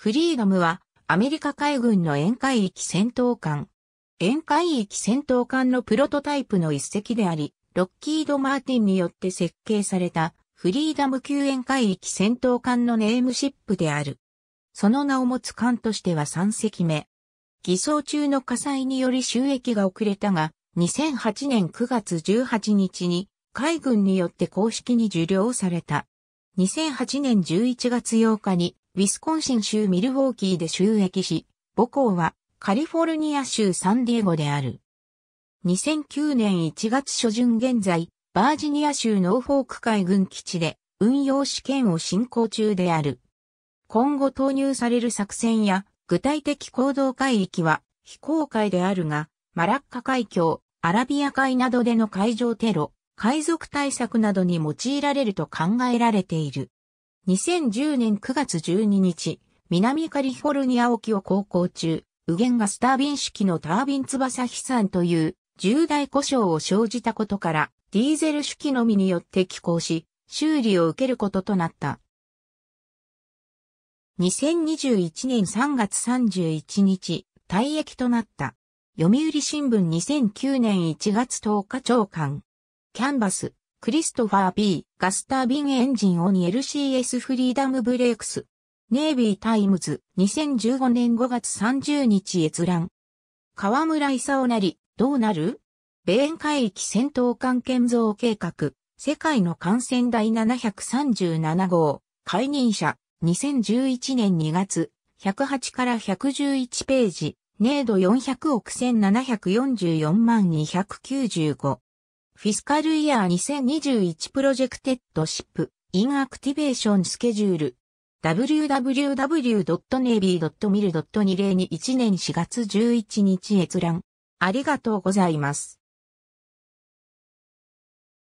フリーダムはアメリカ海軍の沿海域戦闘艦。沿海域戦闘艦のプロトタイプの一隻であり、ロッキード・マーティンによって設計されたフリーダム級沿海域戦闘艦のネームシップである。その名を持つ艦としては3隻目。偽装中の火災により収益が遅れたが、2008年9月18日に海軍によって公式に受領された。2008年11月8日にウィスコンシン州ミルウォーキーで収益し、母校はカリフォルニア州サンディエゴである。2009年1月初旬現在、バージニア州ノーフォーク海軍基地で運用試験を進行中である。今後投入される作戦や具体的行動海域は非公開であるが、マラッカ海峡、アラビア海などでの海上テロ、海賊対策などに用いられると考えられている。2010年9月12日、南カリフォルニア沖を航行中、右舷がスタービン式のタービン翼飛散という重大故障を生じたことから、ディーゼル式のみによって寄港し、修理を受けることとなった。2021年3月31日、退役となった。読売新聞2009年1月10日長官。キャンバス。クリストファー・ B・ ガスタービンエンジンオニ LCS フリーダムブレイクス。ネイビータイムズ2015年5月30日閲覧。河村勲なり、どうなる米円海域戦闘艦建造計画、世界の艦船第737号、解任者、2011年2月、108から111ページ、ネード400億1744万295。フィスカルイヤー2021プロジェクテッドシップインアクティベーションスケジュール www.navy.mil.2021 年4月11日閲覧ありがとうございます。